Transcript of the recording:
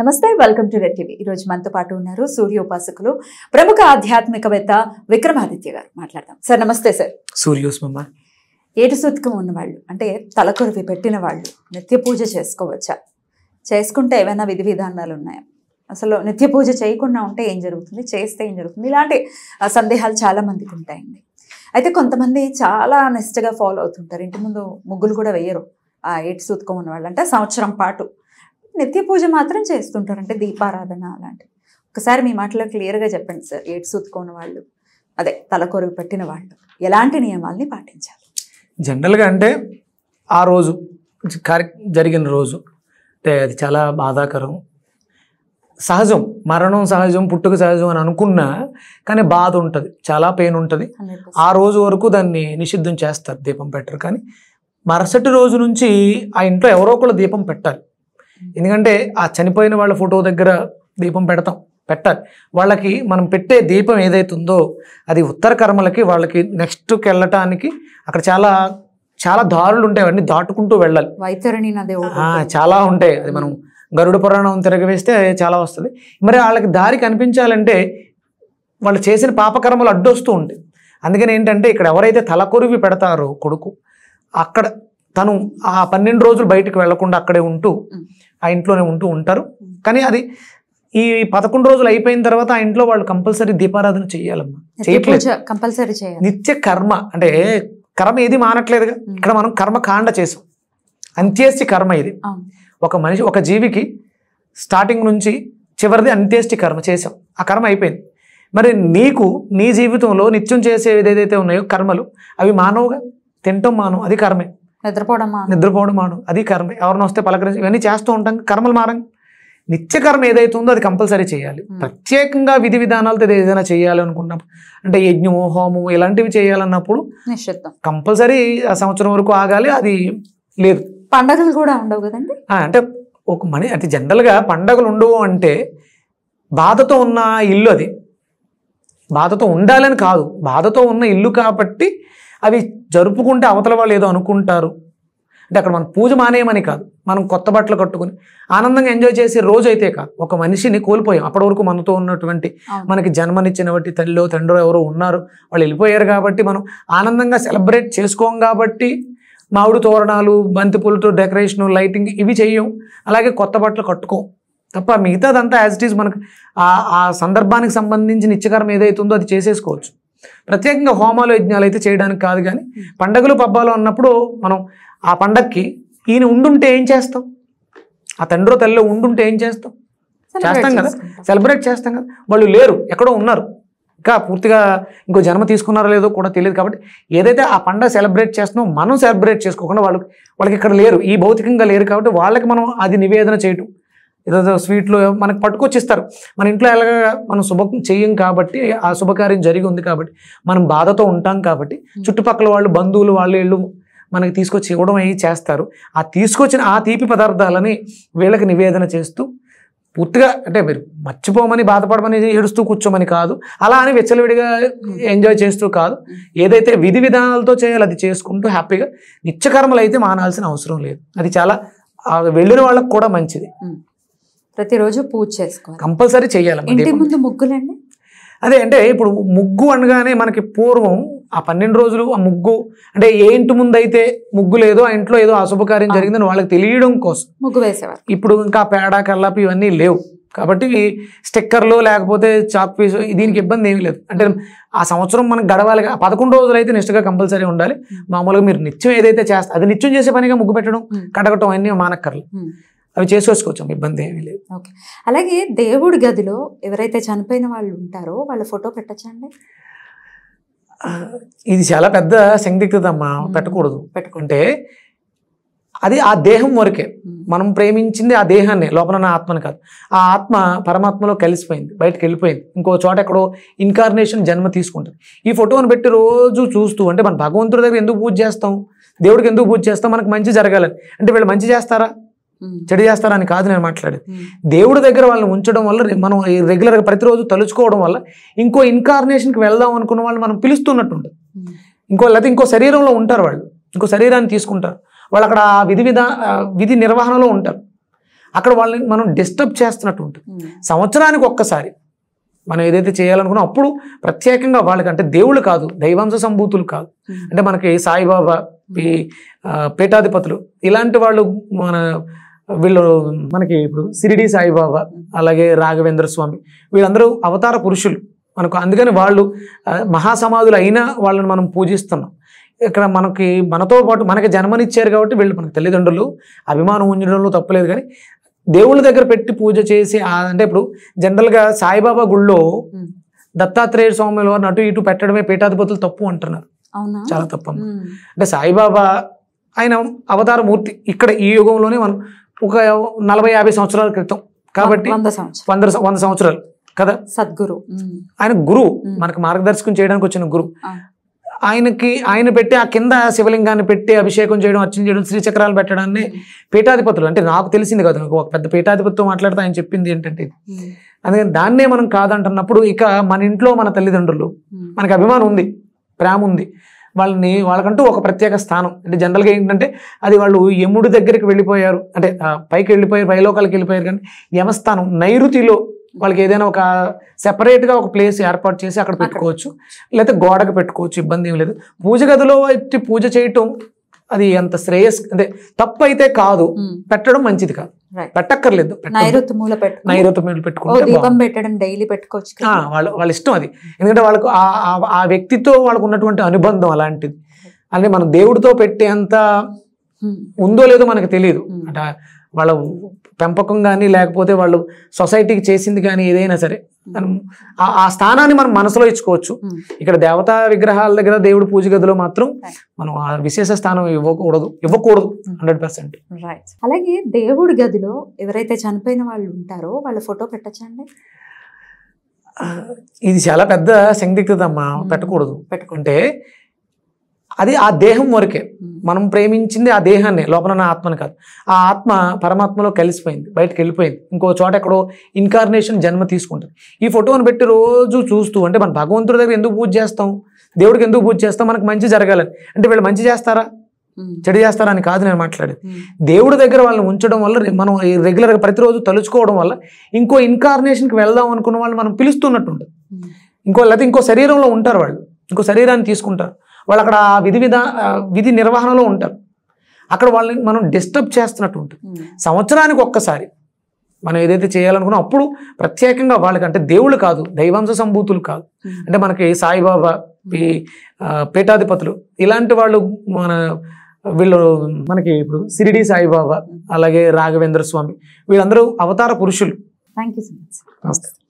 నమస్తే welcome to red TV ఈరోజు మనతో పాటు ఉన్నారు సూర్యోపాసకులు ప్రముఖ ఆధ్యాత్మికవేత్త విక్రమాదిత్య గారు మాట్లాడదాం సార్ నమస్తే సార్ సూర్యోస్మమ్మ ఏటి సూతకం ఉన్నవాళ్ళు అంటే తలకొరవి పెట్టిన వాళ్ళు నిత్య పూజ చేసుకోవచ్చా చేసుకుంటే ఏమైనా విధి విధానాలు ఉన్నాయా అసలు నిత్య పూజ చేయకుండా ఉంటే ఏం జరుగుతుంది చేస్తే ఏం జరుగుతుంది ఇలాంటి సందేహాలు చాలా మందికి ఉంటాయండి అయితే కొంతమంది చాలా నిష్టగా ఫాలో అవుతుంటారు ఇంటి ముందు ముగ్గులు కూడా వేయరు ఆ ఏటి సూతకం ఉన్న వాళ్ళు అంటే సంవత్సరం పాటు నిత్య పూజ మాత్రం చేస్తుంటారు అంటే దీపారాధన అలాంటివి ఒకసారి మీ మాటలో క్లియర్గా చెప్పండి సార్ ఎయిడ్స్ ఉత్తుకోని వాళ్ళు అదే తలకొరుగు పెట్టిన వాళ్ళు ఎలాంటి నియమాల్ని పాటించాలి జనరల్గా అంటే ఆ రోజు కార్య జరిగిన రోజు అంటే అది చాలా బాధాకరం సహజం మరణం సహజం పుట్టుక సహజం అని అనుకున్నా కానీ బాధ ఉంటుంది చాలా పెయిన్ ఉంటుంది ఆ రోజు వరకు దాన్ని నిషిద్ధం చేస్తారు దీపం పెట్టరు కానీ మరుసటి రోజు నుంచి ఆ ఇంట్లో ఎవరో ఒకళ్ళు దీపం పెట్టాలి ఎందుకంటే ఆ చనిపోయిన వాళ్ళ ఫోటో దగ్గర దీపం పెడతాం పెట్టాలి వాళ్ళకి మనం పెట్టే దీపం ఏదైతుందో అది ఉత్తర కర్మలకి వాళ్ళకి నెక్స్ట్కి వెళ్ళటానికి అక్కడ చాలా చాలా దారులు ఉంటాయి అవన్నీ దాటుకుంటూ వెళ్ళాలి వైతరణి చాలా ఉంటాయి అది మనం గరుడ పురాణం తిరగవేస్తే చాలా వస్తుంది మరి వాళ్ళకి దారి కనిపించాలంటే వాళ్ళు చేసిన పాపకర్మలు అడ్డొస్తూ ఉంటాయి అందుకని ఏంటంటే ఇక్కడ ఎవరైతే తలకొరివి పెడతారో కొడుకు అక్కడ తను ఆ పన్నెండు రోజులు బయటకు వెళ్లకుండా అక్కడే ఉంటూ ఆ ఇంట్లోనే ఉంటూ ఉంటారు కానీ అది ఈ పదకొండు రోజులు అయిపోయిన తర్వాత ఆ ఇంట్లో వాళ్ళు కంపల్సరీ దీపారాధన చేయాలమ్మా కంపల్సరీ చేయాలి నిత్య కర్మ అంటే కర్మ ఏది మానట్లేదుగా ఇక్కడ మనం కర్మకాండ చేసాం అంత్యేష్టి కర్మ ఇది ఒక మనిషి ఒక జీవికి స్టార్టింగ్ నుంచి చివరిది అంత్యేష్టి కర్మ చేసాం ఆ కర్మ అయిపోయింది మరి నీకు నీ జీవితంలో నిత్యం చేసేవి ఏదైతే ఉన్నాయో కర్మలు అవి మానవుగా తింటాం మానవు అది కర్మే నిద్రపోవడం నిద్రపోవడం మాడు అది కర్మ ఎవరిని వస్తే పలకరించి ఇవన్నీ చేస్తూ ఉంటాం కర్మలు మారం నిత్యకర్మ ఏదైతే ఉందో అది కంపల్సరీ చేయాలి ప్రత్యేకంగా విధి విధానాలతో ఏదైనా చేయాలి అనుకున్నప్పుడు అంటే యజ్ఞము హోమము ఇలాంటివి చేయాలన్నప్పుడు కంపల్సరీ ఆ సంవత్సరం వరకు ఆగాలి అది లేదు పండగలు కూడా ఉండవు కదండి అంటే ఒక మనీ అంటే జనరల్గా పండగలు ఉండవు అంటే బాధతో ఉన్న ఇల్లు అది బాధతో ఉండాలని కాదు బాధతో ఉన్న ఇల్లు కాబట్టి అవి జరుపుకుంటే అవతల వాళ్ళు ఏదో అనుకుంటారు అంటే అక్కడ మనం పూజ మానేయమని కాదు మనం కొత్త బట్టలు కట్టుకుని ఆనందంగా ఎంజాయ్ చేసే రోజు అయితే కా ఒక మనిషిని కోల్పోయాం అప్పటి వరకు మనతో ఉన్నటువంటి మనకి జన్మనిచ్చిన బట్టి తల్లిలో తండ్రో ఎవరో ఉన్నారు వాళ్ళు వెళ్ళిపోయారు కాబట్టి మనం ఆనందంగా సెలబ్రేట్ చేసుకోం కాబట్టి మామిడి తోరణాలు బంతిపూలతో డెకరేషను లైటింగ్ ఇవి చెయ్యం అలాగే కొత్త బట్టలు కట్టుకో తప్ప మిగతాదంతా యాజ్ ఇట్ ఈజ్ మనకు ఆ సందర్భానికి సంబంధించిన నిత్యకరం ఏదైతుందో అది చేసేసుకోవచ్చు ప్రత్యేకంగా హోమాలు యజ్ఞాలు అయితే చేయడానికి కాదు కానీ పండగలు పబ్బాలు అన్నప్పుడు మనం ఆ పండక్కి ఈయన ఉండుంటే ఏం చేస్తాం ఆ తండ్రో తల్లిలో ఉండుంటే ఏం చేస్తాం చేస్తాం కదా సెలబ్రేట్ చేస్తాం కదా వాళ్ళు లేరు ఎక్కడో ఉన్నారు ఇంకా పూర్తిగా ఇంకో జన్మ తీసుకున్నారో లేదో కూడా తెలియదు కాబట్టి ఏదైతే ఆ పండగ సెలబ్రేట్ చేస్తున్నో మనం సెలబ్రేట్ చేసుకోకుండా వాళ్ళకి వాళ్ళకి ఇక్కడ లేరు ఈ భౌతికంగా లేరు కాబట్టి వాళ్ళకి మనం అది నివేదన చేయటం ఏదో స్వీట్లు మనకు పట్టుకొచ్చిస్తారు మన ఇంట్లో ఎలాగా మనం శుభ చేయం కాబట్టి ఆ శుభకార్యం జరిగి ఉంది కాబట్టి మనం బాధతో ఉంటాం కాబట్టి చుట్టుపక్కల వాళ్ళు బంధువులు వాళ్ళు వీళ్ళు మనకి తీసుకొచ్చి ఇవ్వడం అవి చేస్తారు ఆ తీసుకొచ్చిన ఆ తీపి పదార్థాలని వీళ్ళకి నివేదన చేస్తూ పూర్తిగా అంటే మీరు మర్చిపోమని బాధపడమని ఏడుస్తూ కూర్చోమని కాదు అలా అని వెచ్చలవిడిగా ఎంజాయ్ చేస్తూ కాదు ఏదైతే విధి విధానాలతో చేయాలి అది చేసుకుంటూ హ్యాపీగా నిత్యకర్మలు అయితే మానాల్సిన అవసరం లేదు అది చాలా వెళ్ళిన వాళ్ళకు కూడా మంచిది ప్రతిరోజు పూజ చేసుకోవాలి కంపల్సరీ చేయాలి ఇంటి ముందు ముగ్గులండి అదే అంటే ఇప్పుడు ముగ్గు అనగానే మనకి పూర్వం ఆ పన్నెండు రోజులు ఆ ముగ్గు అంటే ఏ ఇంటి ముందు అయితే ముగ్గు లేదో ఆ ఇంట్లో ఏదో అశుభకార్యం జరిగిందని వాళ్ళకి తెలియడం కోసం ముగ్గు వేసేవారు ఇప్పుడు ఇంకా పేడ కల్లాపి ఇవన్నీ లేవు కాబట్టి స్టిక్కర్లు లేకపోతే చాక్ పీసు దీనికి ఇబ్బంది ఏమీ లేదు అంటే ఆ సంవత్సరం మనకు గడవాలి పదకొండు రోజులు అయితే నిష్ఠగా కంపల్సరీ ఉండాలి మామూలుగా మీరు నిత్యం ఏదైతే చేస్తారు అది నిత్యం చేసే పనిగా ముగ్గు పెట్టడం కడగటం అన్నీ మానక్కర్లు అవి చేసుకోవచ్చు ఇబ్బంది ఏమీ లేదు ఓకే అలాగే దేవుడి గదిలో ఎవరైతే చనిపోయిన వాళ్ళు ఉంటారో వాళ్ళ ఫోటో పెట్టచ్చండి ఇది చాలా పెద్ద సందిగ్ధత అమ్మా పెట్టకూడదు పెట్టుకుంటే అది ఆ దేహం వరకే మనం ప్రేమించింది ఆ దేహాన్ని లోపల నా ఆత్మని కాదు ఆ ఆత్మ పరమాత్మలో కలిసిపోయింది బయటకు వెళ్ళిపోయింది ఇంకో చోట ఎక్కడో ఇన్కార్నేషన్ జన్మ తీసుకుంటుంది ఈ ఫోటోని పెట్టి రోజు చూస్తూ అంటే మన భగవంతుడి దగ్గర ఎందుకు పూజ చేస్తాం దేవుడికి ఎందుకు పూజ చేస్తాం మనకు మంచి జరగాలని అంటే వీళ్ళు మంచి చేస్తారా చెడు చేస్తారని కాదు నేను మాట్లాడేది దేవుడి దగ్గర వాళ్ళని ఉంచడం వల్ల మనం రెగ్యులర్గా ప్రతిరోజు తలుచుకోవడం వల్ల ఇంకో ఇన్కార్నేషన్కి వెళ్దాం అనుకున్న వాళ్ళు మనం పిలుస్తున్నట్టుండదు ఇంకో లేకపోతే ఇంకో శరీరంలో ఉంటారు వాళ్ళు ఇంకో శరీరాన్ని తీసుకుంటారు వాళ్ళు అక్కడ ఆ విధి విధా విధి నిర్వహణలో ఉంటారు అక్కడ వాళ్ళని మనం డిస్టర్బ్ చేస్తున్నట్టు ఉంటుంది సంవత్సరానికి ఒక్కసారి మనం ఏదైతే చేయాలనుకున్నా అప్పుడు ప్రత్యేకంగా వాళ్ళకి అంటే దేవుళ్ళు కాదు దైవాంశ సంభూతులు కాదు అంటే మనకి సాయిబాబా ఈ పీఠాధిపతులు ఇలాంటి వాళ్ళు మన వీళ్ళు మనకి ఇప్పుడు సిరిడి సాయిబాబా అలాగే రాఘవేంద్ర స్వామి వీళ్ళందరూ అవతార పురుషులు మనకు అందుకని వాళ్ళు మహాసమాధులు అయినా వాళ్ళని మనం పూజిస్తున్నాం ఇక్కడ మనకి మనతో పాటు మనకి జన్మనిచ్చారు కాబట్టి వీళ్ళు మనకి తల్లిదండ్రులు అభిమానం ఉంచడంలో తప్పలేదు కానీ దేవుళ్ళ దగ్గర పెట్టి పూజ చేసి అంటే ఇప్పుడు జనరల్గా సాయిబాబా గుళ్ళో దత్తాత్రేయ స్వామిల వారిని అటు ఇటు పెట్టడమే పీఠాధిపతులు తప్పు అంటున్నారు చాలా తప్పు అంటే సాయిబాబా ఆయన అవతారమూర్తి ఇక్కడ ఈ యుగంలోనే మనం ఒక నలభై యాభై సంవత్సరాల క్రితం కాబట్టి వంద వంద సంవత్సరాలు కదా సద్గురు ఆయన గురువు మనకు మార్గదర్శకం చేయడానికి వచ్చిన గురువు ఆయనకి ఆయన పెట్టి ఆ కింద శివలింగాన్ని పెట్టి అభిషేకం చేయడం అర్చన చేయడం శ్రీచక్రాలు పెట్టడాన్ని పీఠాధిపతులు అంటే నాకు తెలిసింది కదా ఒక పెద్ద పీఠాధిపతితో మాట్లాడితే ఆయన చెప్పింది ఏంటంటే అందుకని దాన్నే మనం కాదంటున్నప్పుడు ఇక మన ఇంట్లో మన తల్లిదండ్రులు మనకి అభిమానం ఉంది ప్రేమ ఉంది వాళ్ళని వాళ్ళకంటూ ఒక ప్రత్యేక స్థానం అంటే జనరల్గా ఏంటంటే అది వాళ్ళు యముడి దగ్గరికి వెళ్ళిపోయారు అంటే పైకి వెళ్ళిపోయారు పైలోకాలకి వెళ్ళిపోయారు కానీ యమస్థానం నైరుతిలో వాళ్ళకి ఏదైనా ఒక సెపరేట్గా ఒక ప్లేస్ ఏర్పాటు చేసి అక్కడ పెట్టుకోవచ్చు లేకపోతే గోడకు పెట్టుకోవచ్చు ఇబ్బంది ఏం లేదు పూజ గదిలో పూజ చేయటం అది అంత శ్రేయస్ అంటే తప్పైతే కాదు పెట్టడం మంచిది కాదు పెట్టక్కర్లేదు నైరుతి మూల పెట్టుకుంటే పెట్టడం డైలీ పెట్టుకోవచ్చు వాళ్ళు వాళ్ళ ఇష్టం అది ఎందుకంటే వాళ్ళకు ఆ వ్యక్తితో వాళ్ళకు ఉన్నటువంటి అనుబంధం అలాంటిది అంటే మనం దేవుడితో పెట్టేంత ఉందో లేదో మనకు తెలియదు అంటే వాళ్ళ పెంపకం కానీ లేకపోతే వాళ్ళు సొసైటీకి చేసింది కానీ ఏదైనా సరే ఆ స్థానాన్ని మనం మనసులో ఇచ్చుకోవచ్చు ఇక్కడ దేవతా విగ్రహాల దగ్గర దేవుడు పూజ గదిలో మాత్రం మనం ఆ విశేష స్థానం ఇవ్వకూడదు ఇవ్వకూడదు హండ్రెడ్ పర్సెంట్ రైట్ అలాగే దేవుడి గదిలో ఎవరైతే చనిపోయిన వాళ్ళు ఉంటారో వాళ్ళ ఫోటో పెట్టచ్చండి ఇది చాలా పెద్ద సందిగ్ధత అమ్మా పెట్టకూడదు పెట్టుకుంటే అది ఆ దేహం వరకే మనం ప్రేమించింది ఆ దేహాన్నే లోపల నా ఆత్మని కాదు ఆ ఆత్మ పరమాత్మలో కలిసిపోయింది బయటకు వెళ్ళిపోయింది ఇంకో చోట ఎక్కడో ఇన్కార్నేషన్ జన్మ తీసుకుంటుంది ఈ ఫోటోని పెట్టి రోజు చూస్తూ అంటే మన భగవంతుడి దగ్గర ఎందుకు పూజ చేస్తాం దేవుడికి ఎందుకు పూజ చేస్తాం మనకు మంచి జరగాలని అంటే వీళ్ళు మంచి చేస్తారా చెడు అని కాదు నేను మాట్లాడేది దేవుడి దగ్గర వాళ్ళని ఉంచడం వల్ల మనం రెగ్యులర్గా ప్రతిరోజు తలుచుకోవడం వల్ల ఇంకో ఇన్కార్నేషన్కి వెళ్దాం అనుకున్న వాళ్ళు మనం పిలుస్తున్నట్టు ఉంటుంది ఇంకో లేకపోతే ఇంకో శరీరంలో ఉంటారు వాళ్ళు ఇంకో శరీరాన్ని తీసుకుంటారు వాళ్ళు అక్కడ విధి విధా విధి నిర్వహణలో ఉంటారు అక్కడ వాళ్ళని మనం డిస్టర్బ్ చేస్తున్నట్టు ఉంటుంది సంవత్సరానికి ఒక్కసారి మనం ఏదైతే చేయాలనుకున్నా అప్పుడు ప్రత్యేకంగా వాళ్ళకి అంటే దేవుళ్ళు కాదు దైవాంశ సంభూతులు కాదు అంటే మనకి సాయిబాబా ఈ పీఠాధిపతులు ఇలాంటి వాళ్ళు మన వీళ్ళు మనకి ఇప్పుడు సిరిడి సాయిబాబా అలాగే రాఘవేంద్ర స్వామి వీళ్ళందరూ అవతార పురుషులు థ్యాంక్ యూ సో మచ్ నమస్తే